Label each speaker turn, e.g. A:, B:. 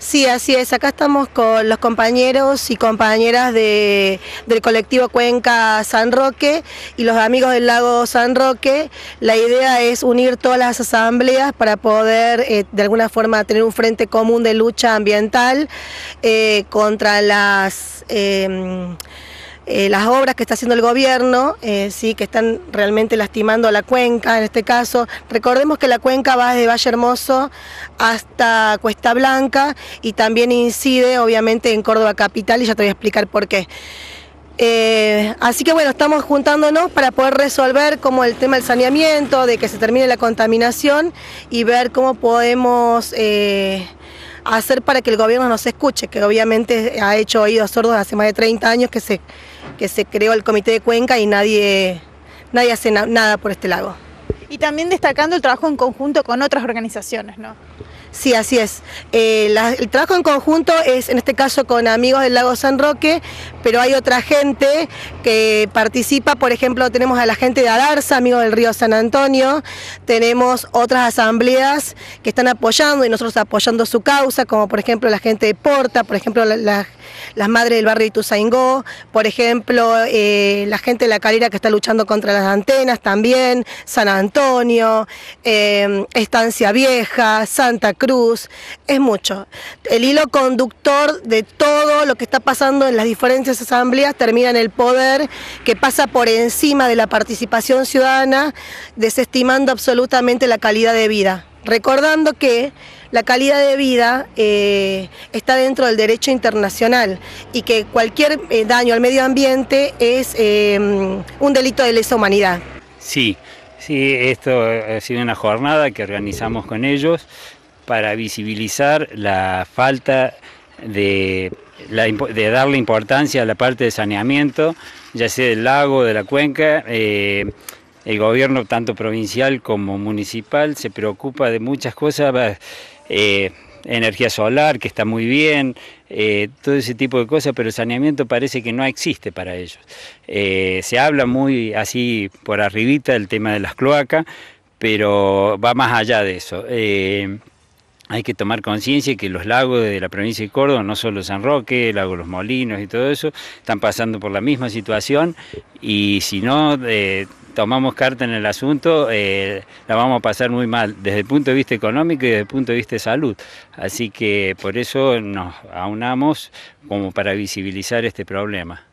A: Sí, así es. Acá estamos con los compañeros y compañeras de, del colectivo Cuenca San Roque y los amigos del lago San Roque. La idea es unir todas las asambleas para poder eh, de alguna forma tener un frente común de lucha ambiental eh, contra las... Em, eh, las obras que está haciendo el gobierno, eh, sí, que están realmente lastimando a la cuenca en este caso. Recordemos que la cuenca va desde Valle Hermoso hasta Cuesta Blanca y también incide obviamente en Córdoba Capital y ya te voy a explicar por qué. Eh, así que bueno, estamos juntándonos para poder resolver como el tema del saneamiento, de que se termine la contaminación y ver cómo podemos hacer para que el gobierno nos escuche, que obviamente ha hecho oídos sordos hace más de 30 años que se, que se creó el Comité de Cuenca y nadie, nadie hace nada por este lago. Y también destacando el trabajo en conjunto con otras organizaciones, ¿no? Sí, así es. Eh, el trabajo en conjunto es en este caso con amigos del lago San Roque, pero hay otra gente que participa, por ejemplo, tenemos a la gente de Adarza, amigos del río San Antonio, tenemos otras asambleas que están apoyando y nosotros apoyando su causa, como por ejemplo la gente de Porta, por ejemplo las madres del barrio Ituzaingó, por ejemplo eh, la gente de La Calera que está luchando contra las antenas también, San Antonio, eh, Estancia Vieja, Santa Cruz, Cruz, es mucho. El hilo conductor de todo lo que está pasando en las diferentes asambleas termina en el poder que pasa por encima de la participación ciudadana, desestimando absolutamente la calidad de vida. Recordando que la calidad de vida eh, está dentro del derecho internacional y que cualquier eh, daño al medio ambiente es eh, un delito de lesa humanidad.
B: Sí, sí, esto ha sido una jornada que organizamos con ellos para visibilizar la falta de, darle importancia a la parte de saneamiento, ya sea del lago, de la cuenca. Eh, el gobierno, tanto provincial como municipal, se preocupa de muchas cosas. Eh, energía solar, que está muy bien, eh, todo ese tipo de cosas, pero el saneamiento parece que no existe para ellos. se habla muy así por arribita del tema de las cloacas, pero va más allá de eso hay que tomar conciencia que los lagos de la provincia de Córdoba, no solo San Roque, el lago Los Molinos y todo eso, están pasando por la misma situación y si no eh, tomamos carta en el asunto, eh, la vamos a pasar muy mal desde el punto de vista económico y desde el punto de vista de salud. Así que por eso nos aunamos como para visibilizar este problema.